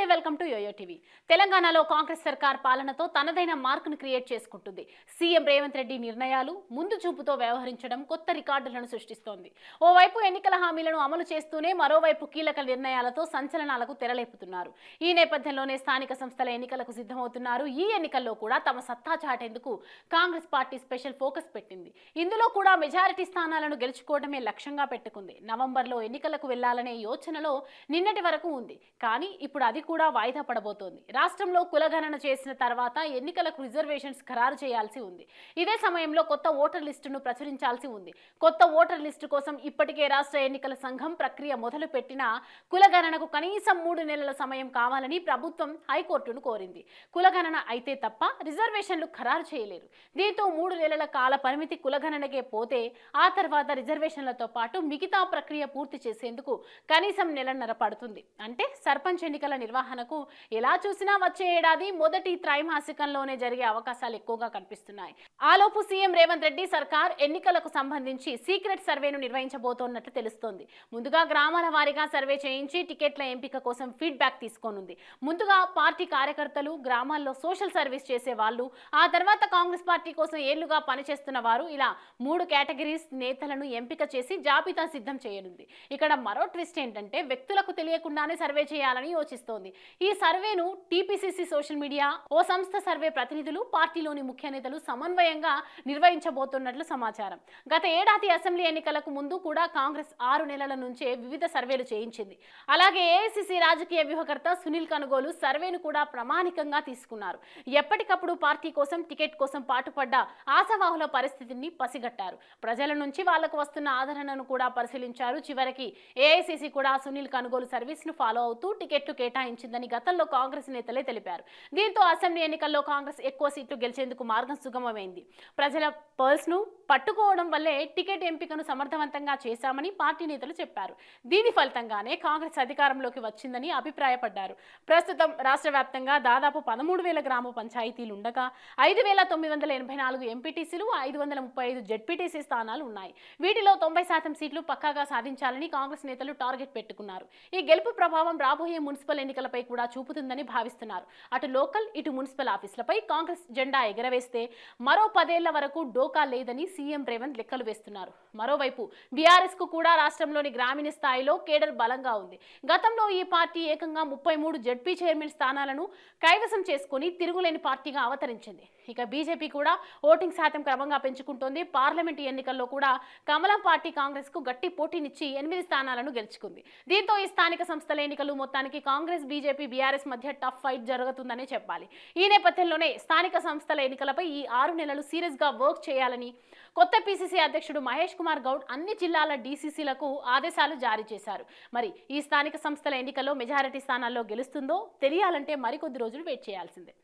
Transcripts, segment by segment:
నమస్తే welcome to yo-yo TV తెలంగాణలో కాంగ్రెస్ సర్కార్ పాలనతో తనదైన మార్క్ను క్రియేట్ చేసుకుంటుంది సీఎం రేవంత్ రెడ్డి నిర్ణయాలు ముందు చూపుతో వ్యవహరించడం కొత్త రికార్డులను సృష్టిస్తోంది ఓవైపు ఎన్నికల హామీలను అమలు చేస్తూనే మరోవైపు కీలక నిర్ణయాలతో సంచలనాలకు తెరలేపుతున్నారు ఈ నేపథ్యంలోనే స్థానిక సంస్థల ఎన్నికలకు సిద్ధమవుతున్నారు ఈ ఎన్నికల్లో కూడా తమ సత్తా చాటేందుకు కాంగ్రెస్ పార్టీ స్పెషల్ ఫోకస్ పెట్టింది ఇందులో కూడా మెజారిటీ స్థానాలను గెలుచుకోవడమే లక్ష్యంగా పెట్టుకుంది నవంబర్లో ఎన్నికలకు వెళ్లాలనే యోచనలో నిన్నటి వరకు ఉంది కానీ ఇప్పుడు అది కూడా వాయిదా పడబోతోంది రాష్ట్రంలో కులగణన చేసిన తర్వాత ఎన్నికలకు రిజర్వేషన్స్ ఖరారు చేయాల్సి ఉంది ఇదే సమయంలో కొత్త ఓటర్ లిస్టును ప్రచురించాల్సి ఉంది కొత్త ఓటర్ లిస్టు కోసం ఇప్పటికే రాష్ట్ర ఎన్నికల సంఘం ప్రక్రియ మొదలు పెట్టినా కులగణనకు కనీసం మూడు నెలల సమయం కావాలని ప్రభుత్వం హైకోర్టును కోరింది కులగణన అయితే తప్ప రిజర్వేషన్లు ఖరారు చేయలేరు దీంతో మూడు నెలల కాల పరిమితి కులగణనకే పోతే ఆ తర్వాత రిజర్వేషన్లతో పాటు మిగతా ప్రక్రియ పూర్తి చేసేందుకు కనీసం నెలన్నర పడుతుంది అంటే సర్పంచ్ ఎన్నికల నిర్వహణ నిర్వహణకు ఎలా చూసినా వచ్చే ఏడాది మొదటి త్రైమాసికంలోనే జరిగే అవకాశాలు ఎక్కువగా కనిపిస్తున్నాయి ఆలోపు సీఎం రేవంత్ రెడ్డి సర్కార్ ఎన్నికలకు సంబంధించి సీక్రెట్ సర్వేను నిర్వహించబోతోన్నట్లు తెలుస్తోంది ముందుగా గ్రామాల వారీగా సర్వే చేయించి టికెట్ల ఎంపిక కోసం ఫీడ్బ్యాక్ తీసుకోనుంది ముందుగా పార్టీ కార్యకర్తలు గ్రామాల్లో సోషల్ సర్వీస్ చేసే వాళ్ళు ఆ తర్వాత కాంగ్రెస్ పార్టీ కోసం ఏళ్లుగా పనిచేస్తున్న వారు ఇలా మూడు కేటగిరీస్ నేతలను ఎంపిక చేసి జాబితా సిద్ధం చేయనుంది ఇక్కడ మరో ట్విస్ట్ ఏంటంటే వ్యక్తులకు తెలియకుండానే సర్వే చేయాలని యోచిస్తోంది జరిగింది ఈ సర్వేను టీపీసీసీ సోషల్ మీడియా ఓ సంస్థ సర్వే ప్రతినిధులు పార్టీలోని ముఖ్య నేతలు సమన్వయంగా నిర్వహించబోతున్నట్లు సమాచారం గత ఏడాది అసెంబ్లీ ఎన్నికలకు ముందు కూడా కాంగ్రెస్ ఆరు నెలల నుంచే వివిధ సర్వేలు చేయించింది అలాగే ఏఐసిసి రాజకీయ వ్యూహకర్త సునీల్ కనుగోలు సర్వేను కూడా ప్రమాణికంగా తీసుకున్నారు ఎప్పటికప్పుడు పార్టీ కోసం టికెట్ కోసం పాటుపడ్డ ఆశావాహుల పరిస్థితిని పసిగట్టారు ప్రజల నుంచి వాళ్లకు వస్తున్న ఆదరణను కూడా పరిశీలించారు చివరికి ఏఐసిసి కూడా సునీల్ కనుగోలు సర్వీస్ను ఫాలో అవుతూ టికెట్లు కేటాయించారు ఉంచిందని గతంలో కాంగ్రెస్ నేతలే తెలిపారు దీంతో అసెంబ్లీ ఎన్నికల్లో కాంగ్రెస్ ఎక్కువ సీట్లు గెలిచేందుకు మార్గం సుగమమైంది ప్రజల పర్స్ను పట్టుకోవడం వల్లే టికెట్ ఎంపికను సమర్థవంతంగా చేశామని పార్టీ నేతలు చెప్పారు దీని ఫలితంగానే కాంగ్రెస్ అధికారంలోకి వచ్చిందని అభిప్రాయపడ్డారు ప్రస్తుతం రాష్ట్ర వ్యాప్తంగా దాదాపు పదమూడు వేల గ్రామ పంచాయతీలు ఉండగా ఐదు వేల తొమ్మిది వందల ఎనభై నాలుగు ఎంపీటీసీలు ఐదు వందల ముప్పై ఐదు జెడ్పీటీసీ స్థానాలు ఉన్నాయి వీటిలో తొంభై శాతం సీట్లు పక్కాగా సాధించాలని కాంగ్రెస్ నేతలు టార్గెట్ పెట్టుకున్నారు ఈ గెలుపు ప్రభావం రాబోయే మున్సిపల్ ఎన్నికల ఆఫీసులపై కూడా చూపుతుందని భావిస్తున్నారు అటు లోకల్ ఇటు మున్సిపల్ ఆఫీసులపై కాంగ్రెస్ జెండా ఎగరవేస్తే మరో పదేళ్ల వరకు డోకా లేదని సీఎం రేవంత్ లెక్కలు వేస్తున్నారు మరోవైపు బీఆర్ఎస్ కు కూడా రాష్ట్రంలోని గ్రామీణ స్థాయిలో కేడర్ బలంగా ఉంది గతంలో ఈ పార్టీ ఏకంగా ముప్పై మూడు జడ్పీ చైర్మన్ స్థానాలను కైవసం చేసుకుని తిరుగులేని పార్టీగా అవతరించింది ఇక బీజేపీ కూడా ఓటింగ్ శాతం క్రమంగా పెంచుకుంటోంది పార్లమెంటు ఎన్నికల్లో కూడా కమలం పార్టీ కాంగ్రెస్కు గట్టి పోటీనిచ్చి ఎనిమిది స్థానాలను గెలుచుకుంది దీంతో ఈ స్థానిక సంస్థల ఎన్నికలు మొత్తానికి కాంగ్రెస్ బీజేపీ బీఆర్ఎస్ మధ్య టఫ్ ఫైట్ జరుగుతుందనే చెప్పాలి ఈ నేపథ్యంలోనే స్థానిక సంస్థల ఎన్నికలపై ఈ ఆరు నెలలు సీరియస్గా వర్క్ చేయాలని కొత్త పీసీసీ అధ్యక్షుడు మహేష్ కుమార్ గౌడ్ అన్ని జిల్లాల డీసీసీలకు ఆదేశాలు జారీ చేశారు మరి ఈ స్థానిక సంస్థల ఎన్నికల్లో మెజారిటీ స్థానాల్లో గెలుస్తుందో తెలియాలంటే మరికొద్ది రోజులు వెయిట్ చేయాల్సిందే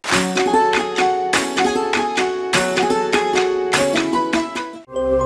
Thank you.